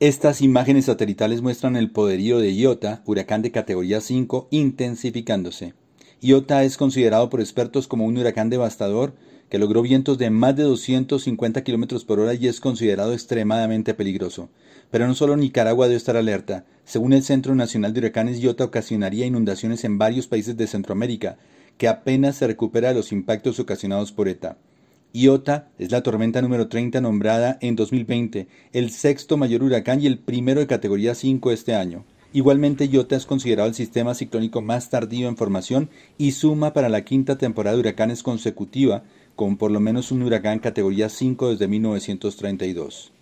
Estas imágenes satelitales muestran el poderío de Iota, huracán de categoría 5, intensificándose. Iota es considerado por expertos como un huracán devastador que logró vientos de más de 250 km por hora y es considerado extremadamente peligroso. Pero no solo Nicaragua debe estar alerta. Según el Centro Nacional de Huracanes, Iota ocasionaría inundaciones en varios países de Centroamérica, que apenas se recupera de los impactos ocasionados por ETA. Iota es la tormenta número 30 nombrada en 2020, el sexto mayor huracán y el primero de categoría 5 este año. Igualmente, Iota es considerado el sistema ciclónico más tardío en formación y suma para la quinta temporada de huracanes consecutiva, con por lo menos un huracán categoría 5 desde 1932.